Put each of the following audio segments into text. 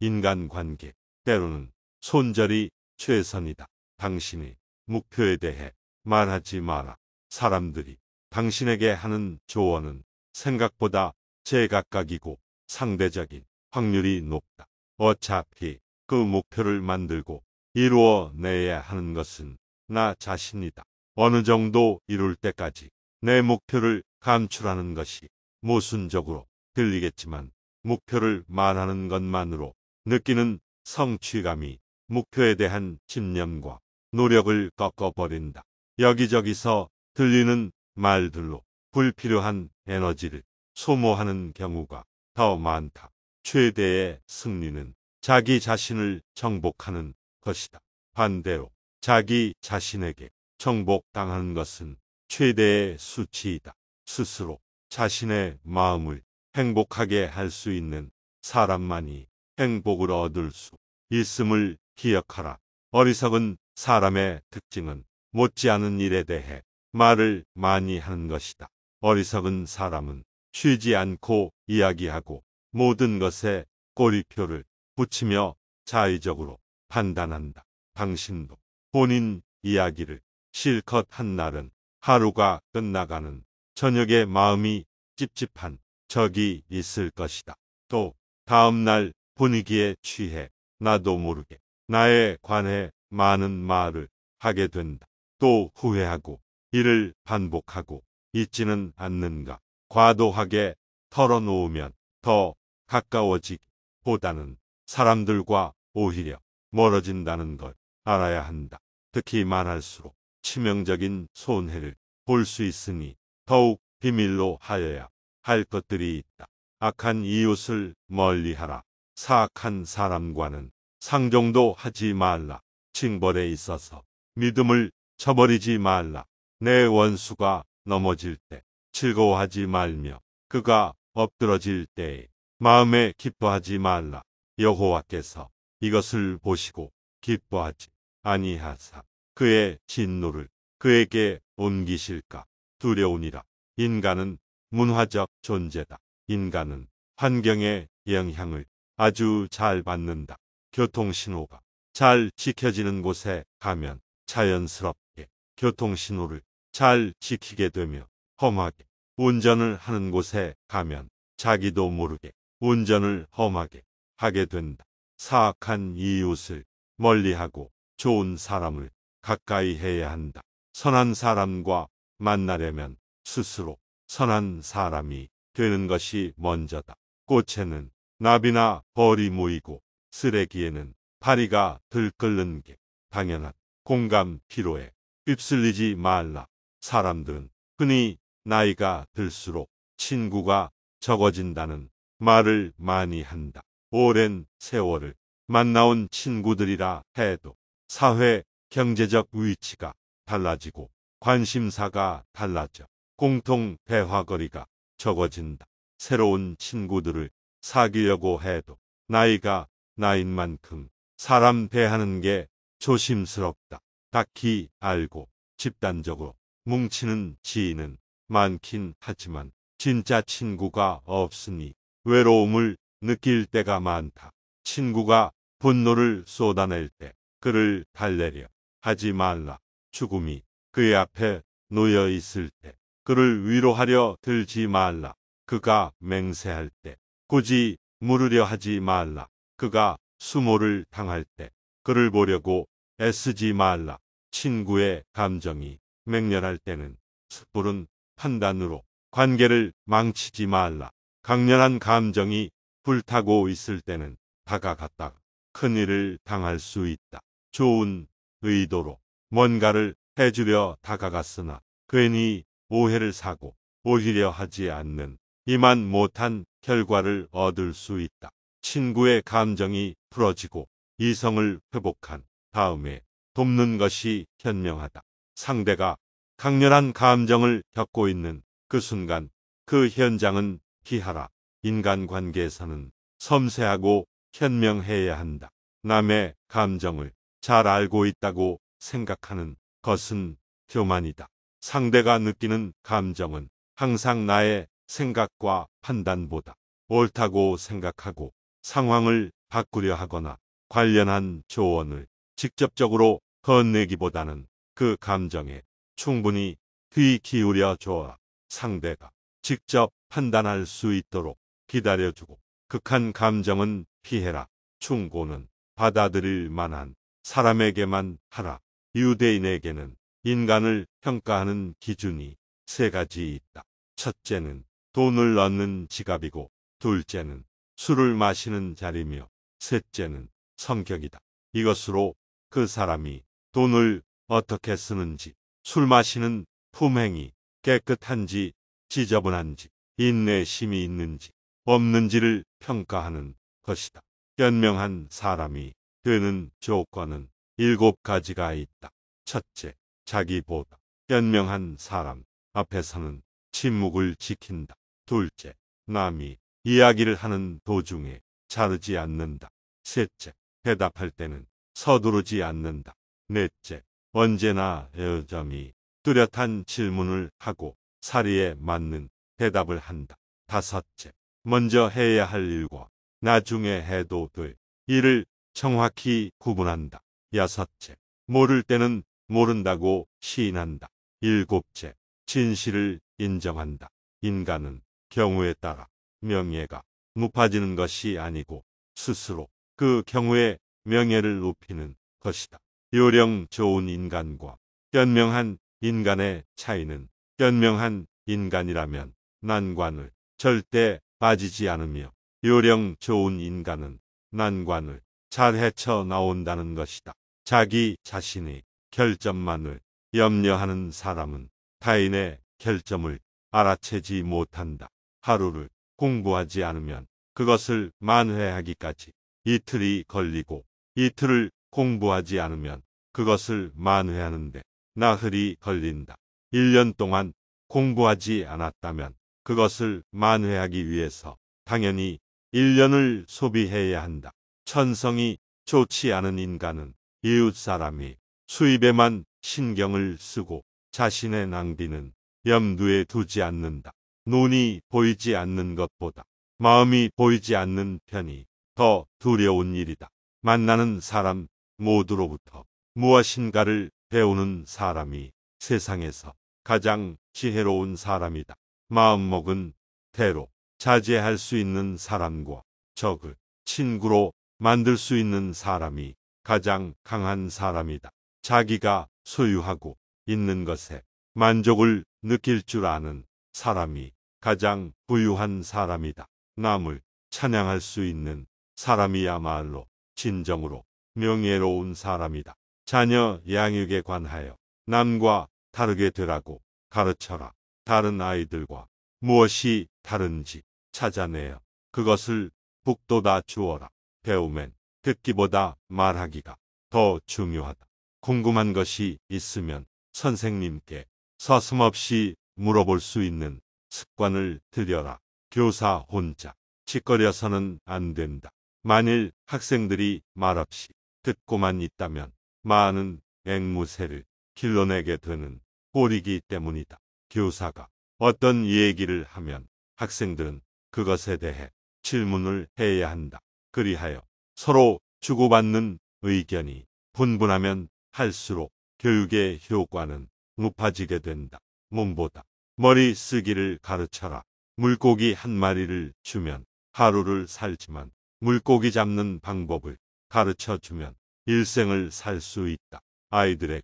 인간관계, 때로는 손절이 최선이다. 당신이 목표에 대해 말하지 마라. 사람들이 당신에게 하는 조언은 생각보다 제각각이고 상대적인 확률이 높다. 어차피 그 목표를 만들고 이루어내야 하는 것은 나 자신이다. 어느 정도 이룰 때까지 내 목표를 감출하는 것이 모순적으로 들리겠지만 목표를 말하는 것만으로 느끼는 성취감이 목표에 대한 집념과 노력을 꺾어버린다. 여기저기서 들리는 말들로 불필요한 에너지를 소모하는 경우가 더 많다. 최대의 승리는 자기 자신을 정복하는 것이다. 반대로 자기 자신에게 정복당하는 것은 최대의 수치이다. 스스로 자신의 마음을 행복하게 할 수 있는 사람만이 행복을 얻을 수 있음을 기억하라. 어리석은 사람의 특징은 못지않은 일에 대해 말을 많이 하는 것이다. 어리석은 사람은 쉬지 않고 이야기하고 모든 것에 꼬리표를 붙이며 자의적으로 판단한다. 당신도 본인 이야기를 실컷 한 날은 하루가 끝나가는 저녁에 마음이 찝찝한 적이 있을 것이다. 또 다음 날 분위기에 취해 나도 모르게 나에 관해 많은 말을 하게 된다. 또 후회하고 이를 반복하고 잊지는 않는가. 과도하게 털어놓으면 더 가까워지기보다는 사람들과 오히려 멀어진다는 걸 알아야 한다. 특히 말할수록 치명적인 손해를 볼 수 있으니 더욱 비밀로 하여야 할 것들이 있다. 악한 이웃을 멀리하라. 사악한 사람과는 상종도 하지 말라. 징벌에 있어서 믿음을 저버리지 말라. 내 원수가 넘어질 때 즐거워하지 말며 그가 엎드러질 때에 마음에 기뻐하지 말라. 여호와께서 이것을 보시고 기뻐하지 아니하사 그의 진노를 그에게 옮기실까 두려우니라. 인간은 문화적 존재다. 인간은 환경의 영향을 아주 잘 받는다. 교통신호가 잘 지켜지는 곳에 가면 자연스럽게 교통신호를 잘 지키게 되며 험하게 운전을 하는 곳에 가면 자기도 모르게 운전을 험하게 하게 된다. 사악한 이웃을 멀리하고 좋은 사람을 가까이 해야 한다. 선한 사람과 만나려면 스스로 선한 사람이 되는 것이 먼저다. 꽃에는 나비나 벌이 모이고 쓰레기에는 파리가 들끓는 게 당연한 공감 피로에 휩쓸리지 말라. 사람들은 흔히 나이가 들수록 친구가 적어진다는 말을 많이 한다. 오랜 세월을 만나온 친구들이라 해도 사회 경제적 위치가 달라지고 관심사가 달라져 공통 대화거리가 적어진다. 새로운 친구들을 사귀려고 해도 나이가 나인 만큼 사람 대하는 게 조심스럽다. 딱히 알고 집단적으로 뭉치는 지인은 많긴 하지만 진짜 친구가 없으니 외로움을 느낄 때가 많다. 친구가 분노를 쏟아낼 때 그를 달래려 하지 말라. 죽음이 그의 앞에 놓여 있을 때 그를 위로하려 들지 말라. 그가 맹세할 때 굳이 물으려 하지 말라. 그가 수모를 당할 때 그를 보려고 애쓰지 말라. 친구의 감정이 맹렬할 때는 숯불은 판단으로 관계를 망치지 말라. 강렬한 감정이 불타고 있을 때는 다가갔다 큰일을 당할 수 있다. 좋은 의도로 뭔가를 해주려 다가갔으나 괜히 오해를 사고 오히려 하지 않는 이만 못한 결과를 얻을 수 있다. 친구의 감정이 풀어지고 이성을 회복한 다음에 돕는 것이 현명하다. 상대가 강렬한 감정을 겪고 있는 그 순간 그 현장은 피하라. 인간관계에서는 섬세하고 현명해야 한다. 남의 감정을 잘 알고 있다고 생각하는 것은 교만이다. 상대가 느끼는 감정은 항상 나의 생각과 판단보다 옳다고 생각하고 상황을 바꾸려 하거나 관련한 조언을 직접적으로 건네기보다는 그 감정에 충분히 귀 기울여 줘아 상대가 직접 판단할 수 있도록 기다려주고 극한 감정은 피해라. 충고는 받아들일 만한 사람에게만 하라. 유대인에게는 인간을 평가하는 기준이 세 가지 있다. 첫째는 돈을 넣는 지갑이고 둘째는 술을 마시는 자리며 셋째는 성격이다. 이것으로 그 사람이 돈을 어떻게 쓰는지 술 마시는 품행이 깨끗한지 지저분한지 인내심이 있는지 없는지를 평가하는 것이다. 현명한 사람이 되는 조건은 일곱 가지가 있다. 첫째, 자기보다 현명한 사람 앞에서는 침묵을 지킨다. 둘째, 남이 이야기를 하는 도중에 자르지 않는다. 셋째, 대답할 때는 서두르지 않는다. 넷째, 언제나 여점이 뚜렷한 질문을 하고 사리에 맞는 대답을 한다. 다섯째, 먼저 해야 할 일과 나중에 해도 될 일을 정확히 구분한다. 여섯째, 모를 때는 모른다고 시인한다. 일곱째, 진실을 인정한다. 인간은 경우에 따라 명예가 높아지는 것이 아니고 스스로 그 경우에 명예를 높이는 것이다. 요령 좋은 인간과 현명한 인간의 차이는 현명한 인간이라면 난관을 절대 빠지지 않으며 요령 좋은 인간은 난관을 잘 헤쳐 나온다는 것이다. 자기 자신의 결점만을 염려하는 사람은 타인의 결점을 알아채지 못한다. 하루를 공부하지 않으면 그것을 만회하기까지 이틀이 걸리고 이틀을 공부하지 않으면 그것을 만회하는데 나흘이 걸린다. 1년 동안 공부하지 않았다면 그것을 만회하기 위해서 당연히 1년을 소비해야 한다. 천성이 좋지 않은 인간은 이웃 사람이 수입에만 신경을 쓰고 자신의 낭비는 염두에 두지 않는다. 눈이 보이지 않는 것보다 마음이 보이지 않는 편이 더 두려운 일이다. 만나는 사람 모두로부터 무엇인가를 배우는 사람이 세상에서 가장 지혜로운 사람이다. 마음먹은 대로 자제할 수 있는 사람과 적을 친구로 만들 수 있는 사람이 가장 강한 사람이다. 자기가 소유하고 있는 것에 만족을 느낄 줄 아는 사람이 가장 부유한 사람이다. 남을 찬양할 수 있는 사람이야말로 진정으로 명예로운 사람이다. 자녀 양육에 관하여 남과 다르게 되라고 가르쳐라. 다른 아이들과 무엇이 다른지 찾아내어 그것을 북돋아 주어라. 배움엔 듣기보다 말하기가 더 중요하다. 궁금한 것이 있으면 선생님께 서슴없이 물어볼 수 있는 습관을 들여라. 교사 혼자 짓거려서는 안 된다. 만일 학생들이 말없이 듣고만 있다면 많은 앵무새를 길러내게 되는 꼴이기 때문이다. 교사가 어떤 얘기를 하면 학생들은 그것에 대해 질문을 해야 한다. 그리하여 서로 주고받는 의견이 분분하면 할수록 교육의 효과는 높아지게 된다. 몸보다 머리 쓰기를 가르쳐라. 물고기 한 마리를 주면 하루를 살지만 물고기 잡는 방법을 가르쳐 주면 일생을 살 수 있다. 아이들에게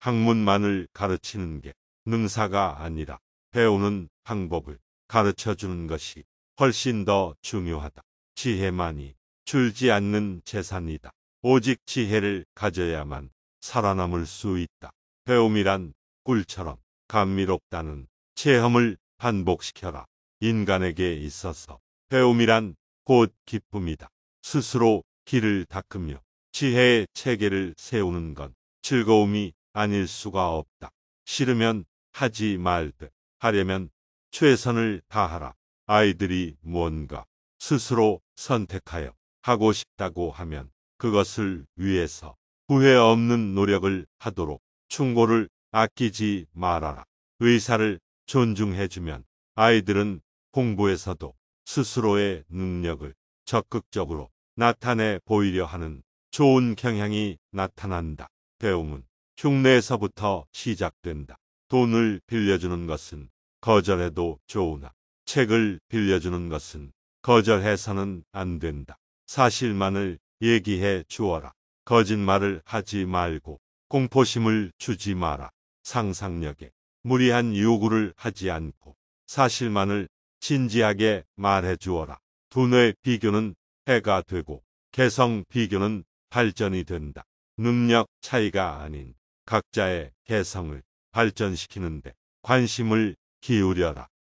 학문만을 가르치는 게 능사가 아니라 배우는 방법을 가르쳐 주는 것이 훨씬 더 중요하다. 지혜만이 줄지 않는 재산이다. 오직 지혜를 가져야만 살아남을 수 있다. 배움이란 꿀처럼 감미롭다는 체험을 반복시켜라. 인간에게 있어서 배움이란 곧 기쁨이다. 스스로 길을 닦으며 지혜의 체계를 세우는 건 즐거움이 아닐 수가 없다. 싫으면 하지 말되 하려면 최선을 다하라. 아이들이 무언가 스스로 선택하여 하고 싶다고 하면 그것을 위해서 후회 없는 노력을 하도록 충고를 아끼지 말아라. 의사를 존중해주면 아이들은 공부에서도 스스로의 능력을 적극적으로 나타내 보이려 하는 좋은 경향이 나타난다. 배움은 흉내에서부터 시작된다. 돈을 빌려주는 것은 거절해도 좋으나 책을 빌려주는 것은 거절해서는 안 된다. 사실만을 얘기해 주어라. 거짓말을 하지 말고 공포심을 주지 마라. 상상력에 무리한 요구를 하지 않고 사실만을 진지하게 말해 주어라. 두뇌 비교는 해가 되고 개성 비교는 발전이 된다. 능력 차이가 아닌 각자의 개성을 발전시키는데 관심을 기울여라.